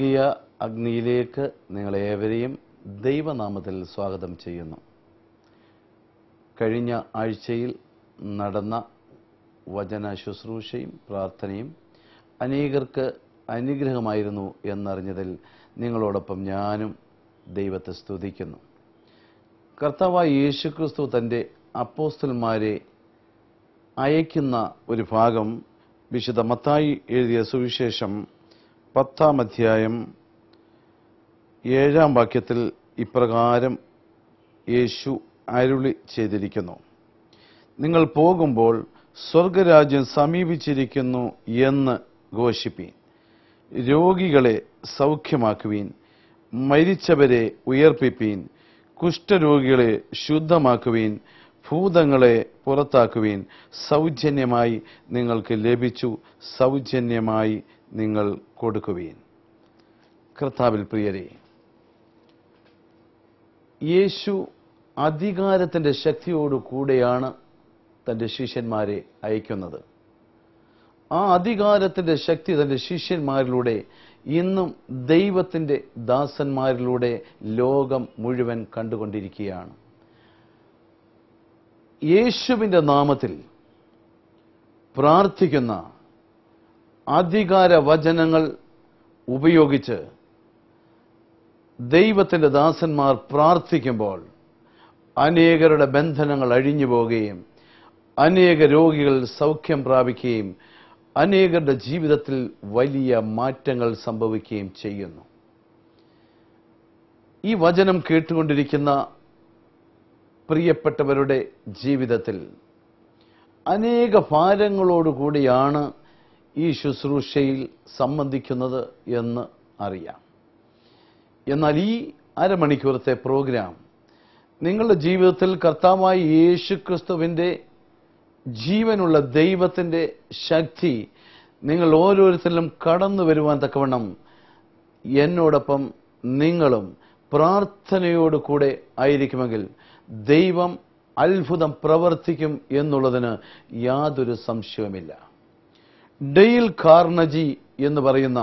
സ്വർഗീയ അഗ്നിയിലേക്ക് നിങ്ങളേവരെയും ദൈവനാമത്തിൽ സ്വാഗതം ചെയ്യുന്നു കഴിഞ്ഞ ആഴ്ചയിൽ നടന്ന വചന ശുശ്രൂഷയും പ്രാർത്ഥനയും അനേകർക്ക് അനുഗ്രഹമായിരുന്നു എന്നറിഞ്ഞതിൽ നിങ്ങളോടൊപ്പം ഞാനും ദൈവത്തെ സ്തുതിക്കുന്നു കർത്താവായ യേശുക്രിസ്തു തൻ്റെ അപ്പോസ്റ്റൽമാരെ അയക്കുന്ന ഒരു ഭാഗം വിശുദ്ധ മത്തായി എഴുതിയ സുവിശേഷം പത്താം അധ്യായം ഏഴാം വാക്യത്തിൽ ഇപ്രകാരം യേശു അരുളി ചെയ്തിരിക്കുന്നു നിങ്ങൾ പോകുമ്പോൾ സ്വർഗരാജ്യം സമീപിച്ചിരിക്കുന്നു എന്ന് ഘോഷിപ്പീൻ രോഗികളെ സൗഖ്യമാക്കുവീൻ മരിച്ചവരെ ഉയർപ്പിപ്പീൻ കുഷ്ഠരോഗികളെ ശുദ്ധമാക്കുവീൻ ഭൂതങ്ങളെ പുറത്താക്കുവീൻ സൗജന്യമായി നിങ്ങൾക്ക് ലഭിച്ചു സൗജന്യമായി നിങ്ങൾ കൊടുക്കുവീൻ കർത്താവിൽ പ്രിയരെ യേശു അധികാരത്തിൻ്റെ ശക്തിയോടുകൂടെയാണ് തൻ്റെ ശിഷ്യന്മാരെ അയക്കുന്നത് ആ അധികാരത്തിൻ്റെ ശക്തി തൻ്റെ ശിഷ്യന്മാരിലൂടെ ഇന്നും ദൈവത്തിൻ്റെ ദാസന്മാരിലൂടെ ലോകം മുഴുവൻ കണ്ടുകൊണ്ടിരിക്കുകയാണ് യേശുവിൻ്റെ നാമത്തിൽ പ്രാർത്ഥിക്കുന്ന അധികാര വചനങ്ങൾ ഉപയോഗിച്ച് ദൈവത്തിൻ്റെ ദാസന്മാർ പ്രാർത്ഥിക്കുമ്പോൾ അനേകരുടെ ബന്ധനങ്ങൾ അഴിഞ്ഞു പോവുകയും അനേക രോഗികൾ സൗഖ്യം പ്രാപിക്കുകയും അനേകരുടെ ജീവിതത്തിൽ വലിയ മാറ്റങ്ങൾ സംഭവിക്കുകയും ചെയ്യുന്നു ഈ വചനം കേട്ടുകൊണ്ടിരിക്കുന്ന പ്രിയപ്പെട്ടവരുടെ ജീവിതത്തിൽ അനേക ഭാരങ്ങളോടുകൂടിയാണ് ഈ ശുശ്രൂഷയിൽ സംബന്ധിക്കുന്നത് എന്ന് അറിയാം എന്നാൽ ഈ അരമണിക്കൂറത്തെ പ്രോഗ്രാം നിങ്ങളുടെ ജീവിതത്തിൽ കർത്താവായ യേശു ക്രിസ്തുവിൻ്റെ ജീവനുള്ള ദൈവത്തിൻ്റെ ശക്തി നിങ്ങൾ ഓരോരുത്തരിലും കടന്നു വരുവാൻ തക്കവണ്ണം എന്നോടൊപ്പം നിങ്ങളും പ്രാർത്ഥനയോട് കൂടെ ആയിരിക്കുമെങ്കിൽ ദൈവം അത്ഭുതം പ്രവർത്തിക്കും എന്നുള്ളതിന് യാതൊരു സംശയവുമില്ല ഡെയിൽ കാർണജി എന്ന് പറയുന്ന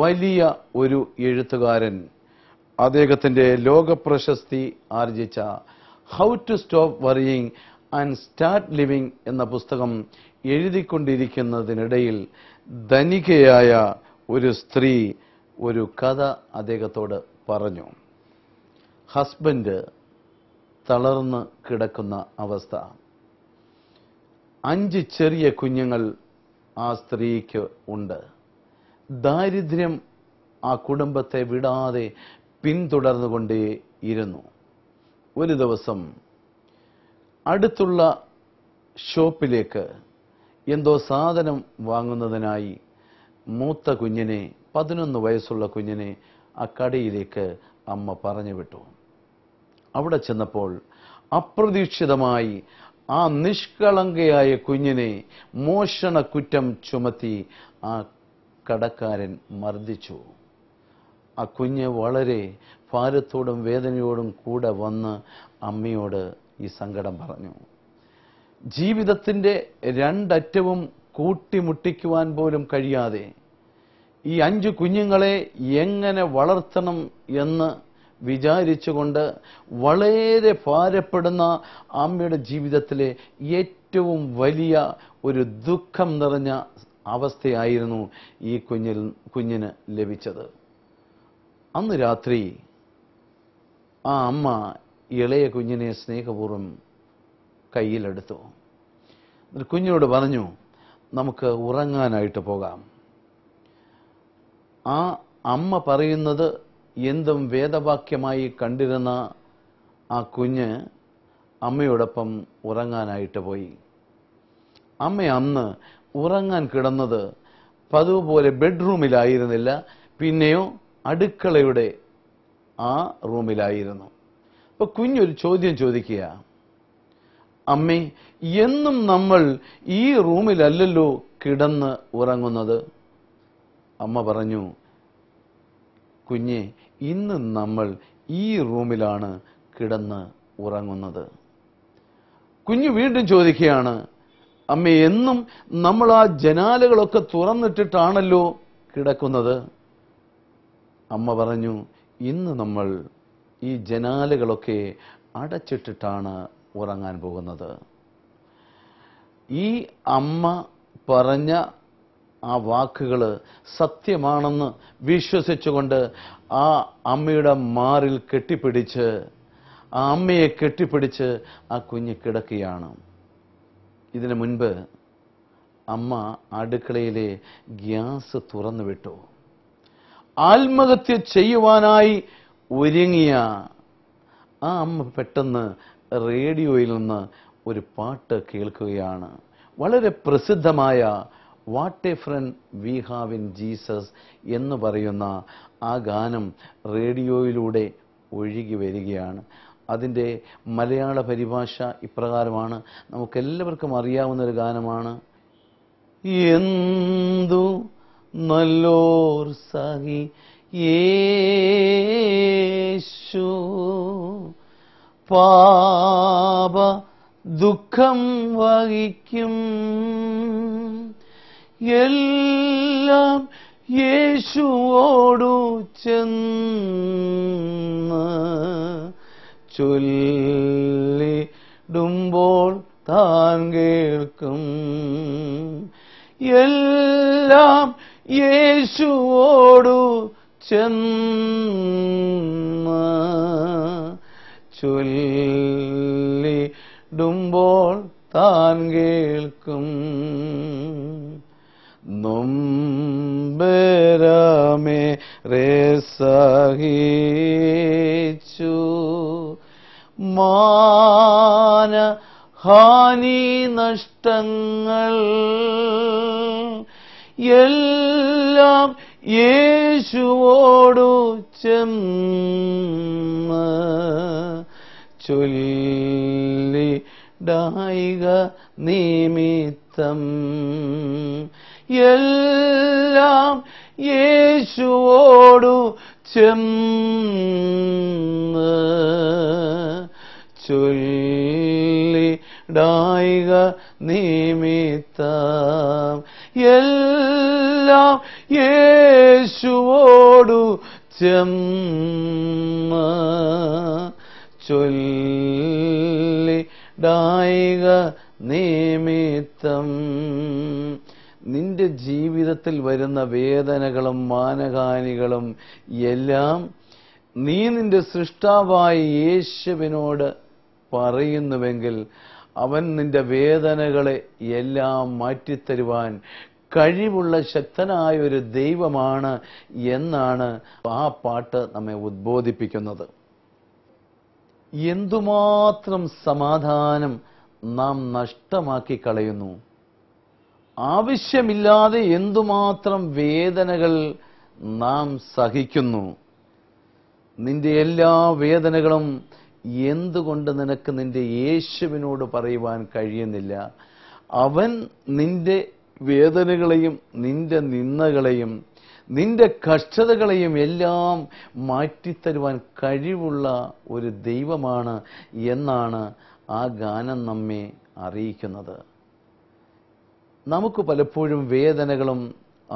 വലിയ ഒരു എഴുത്തുകാരൻ അദ്ദേഹത്തിൻ്റെ ലോകപ്രശസ്തി ആർജിച്ച how to stop worrying and start living എന്ന പുസ്തകം എഴുതിക്കൊണ്ടിരിക്കുന്നതിനിടയിൽ ധനികയായ ഒരു സ്ത്രീ ഒരു കഥ അദ്ദേഹത്തോട് പറഞ്ഞു ഹസ്ബൻഡ് തളർന്ന് കിടക്കുന്ന അവസ്ഥ അഞ്ച് ചെറിയ കുഞ്ഞുങ്ങൾ ആ സ്ത്രീക്ക് ഉണ്ട് ദാരിദ്ര്യം ആ കുടുംബത്തെ വിടാതെ പിന്തുടർന്നുകൊണ്ടേ ഇരുന്നു ഒരു ദിവസം അടുത്തുള്ള ഷോപ്പിലേക്ക് എന്തോ സാധനം വാങ്ങുന്നതിനായി മൂത്ത കുഞ്ഞിനെ പതിനൊന്ന് വയസ്സുള്ള കുഞ്ഞിനെ ആ കടയിലേക്ക് അമ്മ പറഞ്ഞു വിട്ടു അവിടെ ചെന്നപ്പോൾ അപ്രതീക്ഷിതമായി ആ നിഷ്കളങ്കയായ കുഞ്ഞിനെ കുറ്റം ചുമത്തി ആ കടക്കാരൻ മർദ്ദിച്ചു ആ കുഞ്ഞ് വളരെ ഭാരത്തോടും വേദനയോടും കൂടെ വന്ന് അമ്മയോട് ഈ സങ്കടം പറഞ്ഞു ജീവിതത്തിൻ്റെ രണ്ടറ്റവും കൂട്ടിമുട്ടിക്കുവാൻ പോലും കഴിയാതെ ഈ അഞ്ച് കുഞ്ഞുങ്ങളെ എങ്ങനെ വളർത്തണം എന്ന് വിചാരിച്ചുകൊണ്ട് വളരെ ഭാരപ്പെടുന്ന അമ്മയുടെ ജീവിതത്തിലെ ഏറ്റവും വലിയ ഒരു ദുഃഖം നിറഞ്ഞ അവസ്ഥയായിരുന്നു ഈ കുഞ്ഞിൽ കുഞ്ഞിന് ലഭിച്ചത് അന്ന് രാത്രി ആ അമ്മ ഇളയ കുഞ്ഞിനെ സ്നേഹപൂർവ്വം കയ്യിലെടുത്തു കുഞ്ഞിനോട് പറഞ്ഞു നമുക്ക് ഉറങ്ങാനായിട്ട് പോകാം ആ അമ്മ പറയുന്നത് എന്തും വേദവാക്യമായി കണ്ടിരുന്ന ആ കുഞ്ഞ് അമ്മയോടൊപ്പം ഉറങ്ങാനായിട്ട് പോയി അമ്മ അന്ന് ഉറങ്ങാൻ കിടന്നത് പതിവ് പോലെ ബെഡ്റൂമിലായിരുന്നില്ല പിന്നെയോ അടുക്കളയുടെ ആ റൂമിലായിരുന്നു അപ്പൊ കുഞ്ഞൊരു ചോദ്യം ചോദിക്കുക അമ്മേ എന്നും നമ്മൾ ഈ റൂമിലല്ലല്ലോ കിടന്ന് ഉറങ്ങുന്നത് അമ്മ പറഞ്ഞു കുഞ്ഞെ ഇന്ന് നമ്മൾ ഈ റൂമിലാണ് കിടന്ന് ഉറങ്ങുന്നത് കുഞ്ഞു വീണ്ടും ചോദിക്കുകയാണ് അമ്മ എന്നും നമ്മൾ ആ ജനാലകളൊക്കെ തുറന്നിട്ടിട്ടാണല്ലോ കിടക്കുന്നത് അമ്മ പറഞ്ഞു ഇന്ന് നമ്മൾ ഈ ജനാലകളൊക്കെ അടച്ചിട്ടിട്ടാണ് ഉറങ്ങാൻ പോകുന്നത് ഈ അമ്മ പറഞ്ഞ ആ വാക്കുകൾ സത്യമാണെന്ന് വിശ്വസിച്ചുകൊണ്ട് ആ അമ്മയുടെ മാറിൽ കെട്ടിപ്പിടിച്ച് ആ അമ്മയെ കെട്ടിപ്പിടിച്ച് ആ കുഞ്ഞ് കിടക്കുകയാണ് ഇതിനു മുൻപ് അമ്മ അടുക്കളയിലെ ഗ്യാസ് തുറന്നു വിട്ടു ആത്മഹത്യ ചെയ്യുവാനായി ഒരുങ്ങിയ ആ അമ്മ പെട്ടെന്ന് റേഡിയോയിൽ നിന്ന് ഒരു പാട്ട് കേൾക്കുകയാണ് വളരെ പ്രസിദ്ധമായ what a friend we have in Jesus എന്ന് പറയുന്ന ആ ഗാനം റേഡിയോയിലൂടെ ഒഴുകി വരികയാണ് അതിൻ്റെ മലയാള പരിഭാഷ ഇപ്രകാരമാണ് നമുക്കെല്ലാവർക്കും അറിയാവുന്ന ഒരു ഗാനമാണ് എന്തു നല്ലോർ സഹി യേശു പാപ ദുഃഖം വഹിക്കും എല്ലാം യേശുവോടു ചെന്ന് ചൊല്ലിടുമ്പോൾ താൻ കേൾക്കും എല്ലാം യേശുവോടു ചെന്ന് ചൊല്ലിടുമ്പോൾ താൻ കേൾക്കും നൊമ്പരമേ രേ മാന ഹാനി നഷ്ടങ്ങൾ എല്ലാം യേശുവോടു ചെന്ന് ചൊല്ലി ഡായിക നിമിത്തം എല്ലാം യേശുവോടു ചെന്ന് ചൊല്ലിടായിക നിമിത്തം എല്ലാം യേശുവോടു ചെന്ന് ചൊല്ലിടായിക നീ ശരീരത്തിൽ വരുന്ന വേദനകളും മാനഹാനികളും എല്ലാം നീ നിന്റെ സൃഷ്ടാവായ യേശുവിനോട് പറയുന്നുവെങ്കിൽ അവൻ നിന്റെ വേദനകളെ എല്ലാം മാറ്റിത്തരുവാൻ കഴിവുള്ള ശക്തനായ ഒരു ദൈവമാണ് എന്നാണ് ആ പാട്ട് നമ്മെ ഉദ്ബോധിപ്പിക്കുന്നത് എന്തുമാത്രം സമാധാനം നാം നഷ്ടമാക്കി കളയുന്നു ആവശ്യമില്ലാതെ എന്തുമാത്രം വേദനകൾ നാം സഹിക്കുന്നു നിന്റെ എല്ലാ വേദനകളും എന്തുകൊണ്ട് നിനക്ക് നിന്റെ യേശുവിനോട് പറയുവാൻ കഴിയുന്നില്ല അവൻ നിന്റെ വേദനകളെയും നിന്റെ നിന്ദകളെയും നിന്റെ കഷ്ടതകളെയും എല്ലാം മാറ്റിത്തരുവാൻ കഴിവുള്ള ഒരു ദൈവമാണ് എന്നാണ് ആ ഗാനം നമ്മെ അറിയിക്കുന്നത് നമുക്ക് പലപ്പോഴും വേദനകളും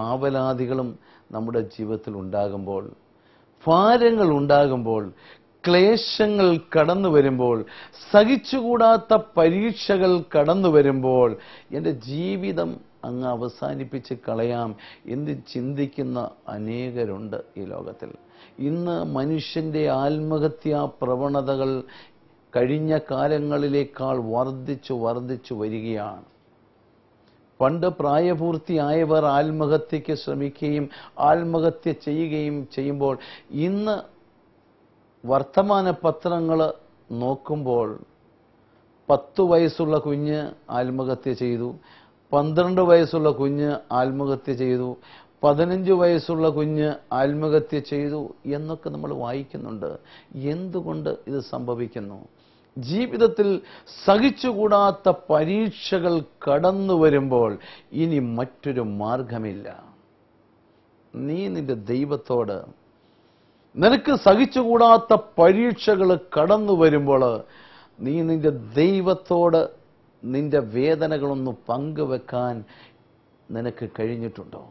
ആവലാതികളും നമ്മുടെ ജീവിതത്തിൽ ഉണ്ടാകുമ്പോൾ ഭാരങ്ങൾ ഉണ്ടാകുമ്പോൾ ക്ലേശങ്ങൾ കടന്നു വരുമ്പോൾ സഹിച്ചുകൂടാത്ത പരീക്ഷകൾ കടന്നു വരുമ്പോൾ എൻ്റെ ജീവിതം അങ്ങ് അവസാനിപ്പിച്ച് കളയാം എന്ന് ചിന്തിക്കുന്ന അനേകരുണ്ട് ഈ ലോകത്തിൽ ഇന്ന് മനുഷ്യൻ്റെ ആത്മഹത്യാ പ്രവണതകൾ കഴിഞ്ഞ കാലങ്ങളിലേക്കാൾ വർദ്ധിച്ചു വർദ്ധിച്ചു വരികയാണ് പണ്ട് പ്രായപൂർത്തിയായവർ ആത്മഹത്യയ്ക്ക് ശ്രമിക്കുകയും ആത്മഹത്യ ചെയ്യുകയും ചെയ്യുമ്പോൾ ഇന്ന് വർത്തമാന പത്രങ്ങൾ നോക്കുമ്പോൾ പത്തു വയസ്സുള്ള കുഞ്ഞ് ആത്മഹത്യ ചെയ്തു പന്ത്രണ്ട് വയസ്സുള്ള കുഞ്ഞ് ആത്മഹത്യ ചെയ്തു പതിനഞ്ച് വയസ്സുള്ള കുഞ്ഞ് ആത്മഹത്യ ചെയ്തു എന്നൊക്കെ നമ്മൾ വായിക്കുന്നുണ്ട് എന്തുകൊണ്ട് ഇത് സംഭവിക്കുന്നു ജീവിതത്തിൽ സഹിച്ചുകൂടാത്ത പരീക്ഷകൾ കടന്നു വരുമ്പോൾ ഇനി മറ്റൊരു മാർഗമില്ല നീ നിന്റെ ദൈവത്തോട് നിനക്ക് സഹിച്ചുകൂടാത്ത പരീക്ഷകൾ കടന്നു വരുമ്പോൾ നീ നിന്റെ ദൈവത്തോട് നിന്റെ വേദനകളൊന്ന് പങ്കുവെക്കാൻ നിനക്ക് കഴിഞ്ഞിട്ടുണ്ടോ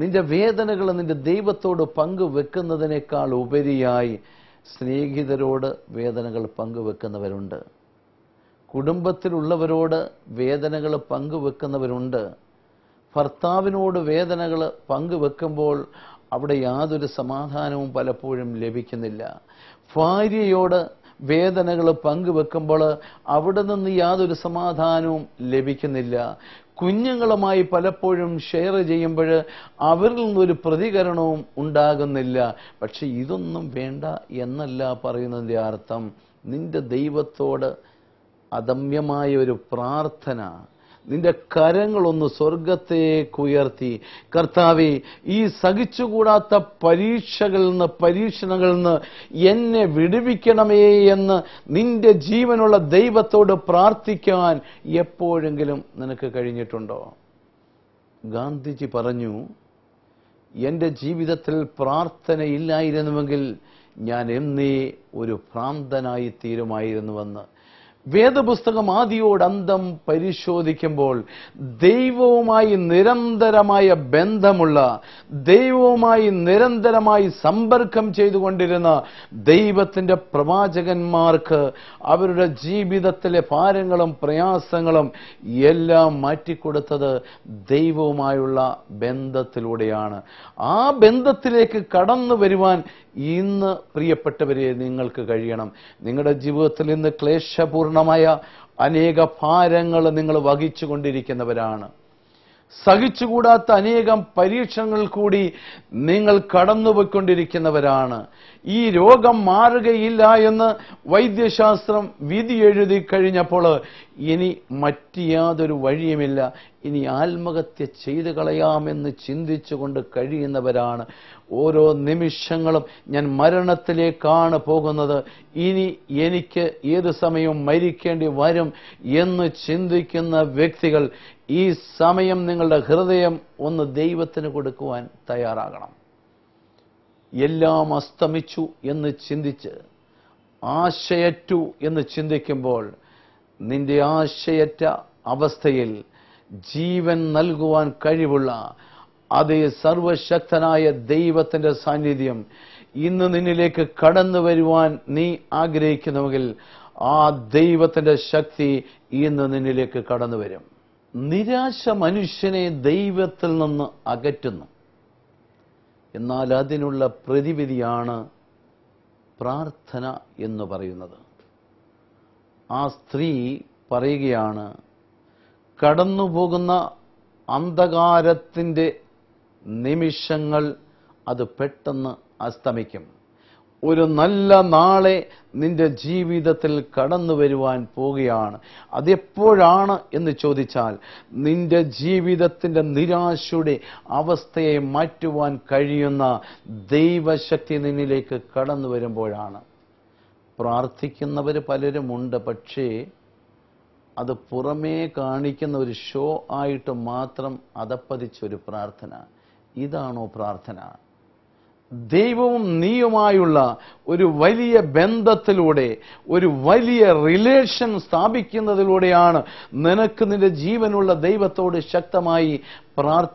നിന്റെ വേദനകൾ നിന്റെ ദൈവത്തോട് പങ്കുവെക്കുന്നതിനേക്കാൾ ഉപരിയായി സ്നേഹിതരോട് വേദനകൾ പങ്കുവെക്കുന്നവരുണ്ട് കുടുംബത്തിലുള്ളവരോട് വേദനകൾ പങ്കുവെക്കുന്നവരുണ്ട് ഭർത്താവിനോട് വേദനകൾ പങ്കുവെക്കുമ്പോൾ അവിടെ യാതൊരു സമാധാനവും പലപ്പോഴും ലഭിക്കുന്നില്ല ഭാര്യയോട് വേദനകൾ പങ്കുവെക്കുമ്പോൾ അവിടെ നിന്ന് യാതൊരു സമാധാനവും ലഭിക്കുന്നില്ല കുഞ്ഞുങ്ങളുമായി പലപ്പോഴും ഷെയർ ചെയ്യുമ്പോൾ അവരിൽ നിന്നൊരു പ്രതികരണവും ഉണ്ടാകുന്നില്ല പക്ഷെ ഇതൊന്നും വേണ്ട എന്നല്ല പറയുന്നതിൻ്റെ അർത്ഥം നിന്റെ ദൈവത്തോട് അദമ്യമായ ഒരു പ്രാർത്ഥന നിന്റെ കരങ്ങളൊന്ന് സ്വർഗത്തേക്കുയർത്തി കർത്താവെ ഈ സഹിച്ചുകൂടാത്ത പരീക്ഷകളിൽ നിന്ന് പരീക്ഷണങ്ങളിൽ നിന്ന് എന്നെ വിടുവിക്കണമേ എന്ന് നിന്റെ ജീവനുള്ള ദൈവത്തോട് പ്രാർത്ഥിക്കാൻ എപ്പോഴെങ്കിലും നിനക്ക് കഴിഞ്ഞിട്ടുണ്ടോ ഗാന്ധിജി പറഞ്ഞു എൻ്റെ ജീവിതത്തിൽ പ്രാർത്ഥനയില്ലായിരുന്നുവെങ്കിൽ ഞാൻ എന്നേ ഒരു ഭ്രാന്തനായി തീരുമായിരുന്നുവെന്ന് വേദപുസ്തകം ആദിയോട് അന്തം പരിശോധിക്കുമ്പോൾ ദൈവവുമായി നിരന്തരമായ ബന്ധമുള്ള ദൈവവുമായി നിരന്തരമായി സമ്പർക്കം ചെയ്തുകൊണ്ടിരുന്ന ദൈവത്തിൻ്റെ പ്രവാചകന്മാർക്ക് അവരുടെ ജീവിതത്തിലെ ഭാരങ്ങളും പ്രയാസങ്ങളും എല്ലാം മാറ്റിക്കൊടുത്തത് ദൈവവുമായുള്ള ബന്ധത്തിലൂടെയാണ് ആ ബന്ധത്തിലേക്ക് കടന്നു വരുവാൻ ഇന്ന് പ്രിയപ്പെട്ടവരെ നിങ്ങൾക്ക് കഴിയണം നിങ്ങളുടെ ജീവിതത്തിൽ ഇന്ന് ക്ലേശപൂർണമായ അനേക ഭാരങ്ങൾ നിങ്ങൾ വഹിച്ചു കൊണ്ടിരിക്കുന്നവരാണ് സഹിച്ചുകൂടാത്ത അനേകം പരീക്ഷണങ്ങൾ കൂടി നിങ്ങൾ കടന്നുപോയിക്കൊണ്ടിരിക്കുന്നവരാണ് ഈ രോഗം മാറുകയില്ല എന്ന് വൈദ്യശാസ്ത്രം വിധി എഴുതി കഴിഞ്ഞപ്പോൾ ഇനി മറ്റ് യാതൊരു വഴിയുമില്ല ഇനി ആത്മഹത്യ ചെയ്തു കളയാമെന്ന് ചിന്തിച്ചുകൊണ്ട് കഴിയുന്നവരാണ് ഓരോ നിമിഷങ്ങളും ഞാൻ മരണത്തിലേക്കാണ് പോകുന്നത് ഇനി എനിക്ക് ഏത് സമയവും മരിക്കേണ്ടി വരും എന്ന് ചിന്തിക്കുന്ന വ്യക്തികൾ ഈ സമയം നിങ്ങളുടെ ഹൃദയം ഒന്ന് ദൈവത്തിന് കൊടുക്കുവാൻ തയ്യാറാകണം എല്ലാം അസ്തമിച്ചു എന്ന് ചിന്തിച്ച് ആശയറ്റു എന്ന് ചിന്തിക്കുമ്പോൾ നിന്റെ ആശയറ്റ അവസ്ഥയിൽ ജീവൻ നൽകുവാൻ കഴിവുള്ള അതേ സർവശക്തനായ ദൈവത്തിൻ്റെ സാന്നിധ്യം ഇന്ന് നിന്നിലേക്ക് കടന്നു വരുവാൻ നീ ആഗ്രഹിക്കുന്നുവെങ്കിൽ ആ ദൈവത്തിൻ്റെ ശക്തി ഇന്ന് നിന്നിലേക്ക് കടന്നു വരും നിരാശ മനുഷ്യനെ ദൈവത്തിൽ നിന്ന് അകറ്റുന്നു എന്നാൽ അതിനുള്ള പ്രതിവിധിയാണ് പ്രാർത്ഥന എന്ന് പറയുന്നത് ആ സ്ത്രീ പറയുകയാണ് കടന്നുപോകുന്ന അന്ധകാരത്തിൻ്റെ നിമിഷങ്ങൾ അത് പെട്ടെന്ന് അസ്തമിക്കും ഒരു നല്ല നാളെ നിന്റെ ജീവിതത്തിൽ കടന്നു വരുവാൻ പോവുകയാണ് അതെപ്പോഴാണ് എന്ന് ചോദിച്ചാൽ നിന്റെ ജീവിതത്തിൻ്റെ നിരാശയുടെ അവസ്ഥയെ മാറ്റുവാൻ കഴിയുന്ന ദൈവശക്തി നിന്നിലേക്ക് കടന്നു വരുമ്പോഴാണ് പ്രാർത്ഥിക്കുന്നവർ പലരുമുണ്ട് പക്ഷേ അത് പുറമേ കാണിക്കുന്ന ഒരു ഷോ ആയിട്ട് മാത്രം അതപ്പതിച്ചൊരു പ്രാർത്ഥന ഇതാണോ പ്രാർത്ഥന ദൈവവും നീയുമായുള്ള ഒരു വലിയ ബന്ധത്തിലൂടെ ഒരു വലിയ റിലേഷൻ സ്ഥാപിക്കുന്നതിലൂടെയാണ് നിനക്ക് നിന്റെ ജീവനുള്ള ദൈവത്തോട് ശക്തമായി പ്രാർത്ഥന